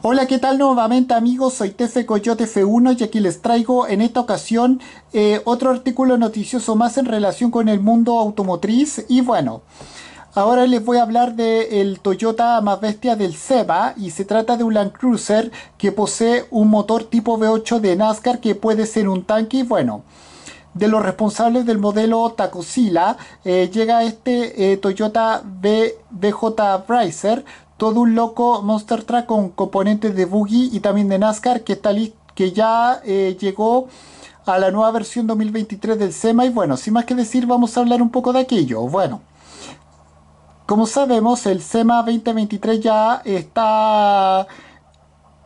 Hola, ¿qué tal nuevamente amigos? Soy TF Coyote F1 y aquí les traigo en esta ocasión eh, otro artículo noticioso más en relación con el mundo automotriz y bueno... Ahora les voy a hablar del el Toyota más bestia del Seba y se trata de un Land Cruiser que posee un motor tipo V8 de NASCAR que puede ser un tanque y bueno, de los responsables del modelo Tacosila eh, llega este eh, Toyota BJ Racer todo un loco Monster Truck con componentes de buggy y también de NASCAR que está que ya eh, llegó a la nueva versión 2023 del SEMA y bueno, sin más que decir vamos a hablar un poco de aquello. Bueno, como sabemos el SEMA 2023 ya está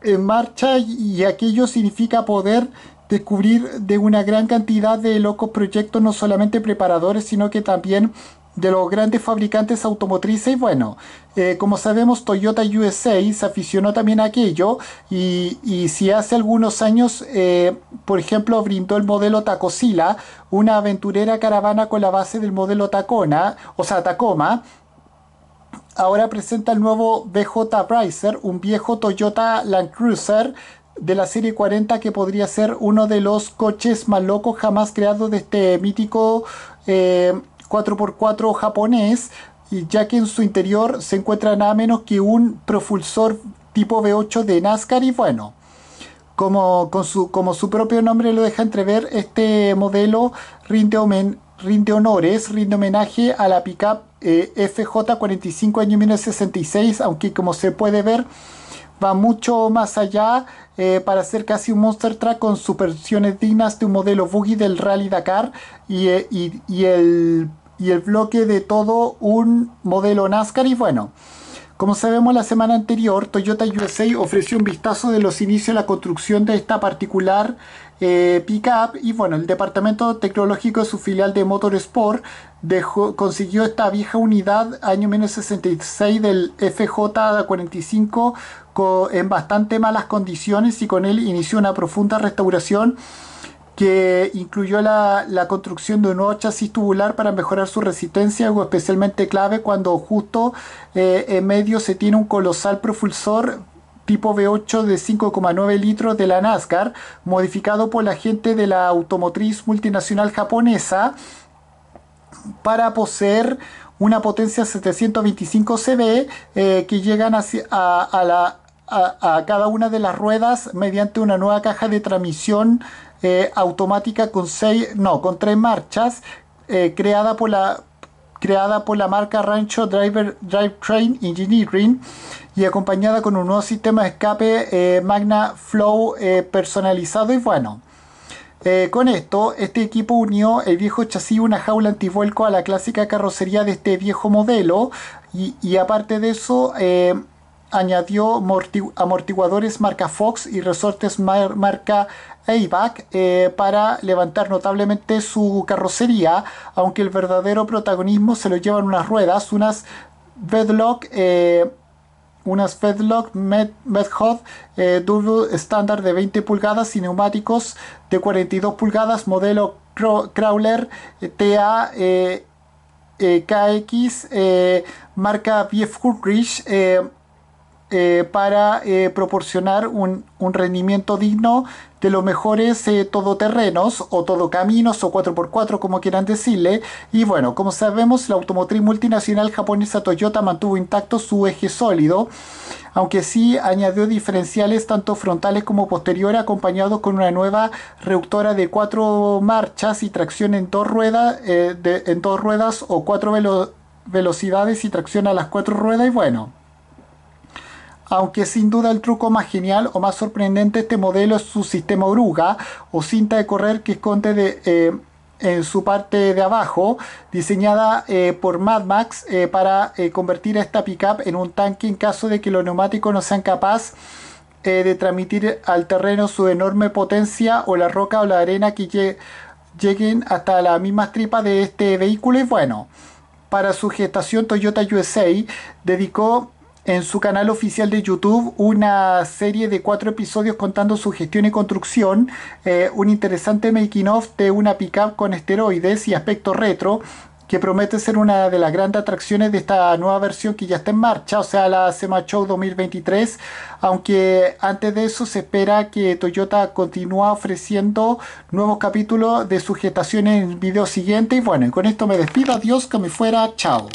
en marcha y aquello significa poder descubrir de una gran cantidad de locos proyectos, no solamente preparadores, sino que también de los grandes fabricantes automotrices. Bueno, eh, como sabemos, Toyota USA se aficionó también a aquello y, si hace algunos años, eh, por ejemplo, brindó el modelo Tacosila, una aventurera caravana con la base del modelo Tacona, o sea, Tacoma, ahora presenta el nuevo BJ Pricer... un viejo Toyota Land Cruiser de la serie 40 que podría ser uno de los coches más locos jamás creados de este mítico eh, 4x4 japonés, ya que en su interior se encuentra nada menos que un propulsor tipo V8 de NASCAR y bueno, como, con su, como su propio nombre lo deja entrever, este modelo rinde, rinde honores, rinde homenaje a la pickup eh, FJ45 año 1966, aunque como se puede ver va mucho más allá eh, para hacer casi un monster track con versiones dignas de un modelo buggy del Rally Dakar eh, y, el, y el bloque de todo un modelo NASCAR y bueno. Como sabemos la semana anterior, Toyota USA ofreció un vistazo de los inicios de la construcción de esta particular pick eh, pickup y bueno, el departamento tecnológico de su filial de Motorsport dejó, consiguió esta vieja unidad año menos 66 del FJ45 en bastante malas condiciones y con él inició una profunda restauración que incluyó la, construcción de un nuevo chasis tubular para mejorar su resistencia, algo especialmente clave cuando justo eh, en medio se tiene un colosal propulsor tipo V8 de 5,9 litros de la NASCAR, modificado por la gente de la automotriz multinacional japonesa para poseer una potencia 725 CV eh, que llegan a, a cada una de las ruedas mediante una nueva caja de transmisión eh, automática con seis, no, con tres marchas, eh, creada por la creada por la marca Rancho Driver Drive Train Engineering y acompañada con un nuevo sistema de escape eh, Magna Flow personalizado y bueno. con esto, este equipo unió el viejo chasis una jaula antivuelco a la clásica carrocería de este viejo modelo y aparte de eso añadió amortiguadores marca Fox y resortes marca Eibach eh, para levantar notablemente su carrocería, aunque el verdadero protagonismo se lo llevan unas ruedas, unas Bedlock, eh, unas Bedlock Medhot estándar eh, de 20 pulgadas y neumáticos de 42 pulgadas, modelo Crawler TA. KX marca BF Goodrich eh, para eh, proporcionar un, rendimiento digno de los mejores eh, todoterrenos o todocaminos o 4x4 como quieran decirle y bueno como sabemos la automotriz multinacional japonesa Toyota mantuvo intacto su eje sólido aunque sí añadió diferenciales tanto frontales como posteriores acompañados con una nueva reductora de cuatro marchas y tracción en dos ruedas en dos ruedas o cuatro velocidades y tracción a las cuatro ruedas y bueno aunque sin duda el truco más genial o más sorprendente de este modelo es su sistema oruga o cinta de correr que esconde eh, en su parte de abajo, diseñada eh, por Mad Max eh, para convertir a esta pickup en un tanque en caso de que los neumáticos no sean capaces de transmitir al terreno su enorme potencia o la roca o la arena que lleguen hasta las mismas tripas de este vehículo y bueno. Para su gestación Toyota USA dedicó en su canal oficial de YouTube una serie de cuatro episodios contando su gestión y construcción, eh, un interesante making of de una pickup con esteroides y aspecto retro que promete ser una de las grandes atracciones de esta nueva versión que ya está en marcha, o sea, la SEMA Show 2023, aunque antes de eso se espera que Toyota continúe ofreciendo nuevos capítulos de su gestación en el video siguiente. Y bueno, con esto me despido, adiós, que me fuera, chao.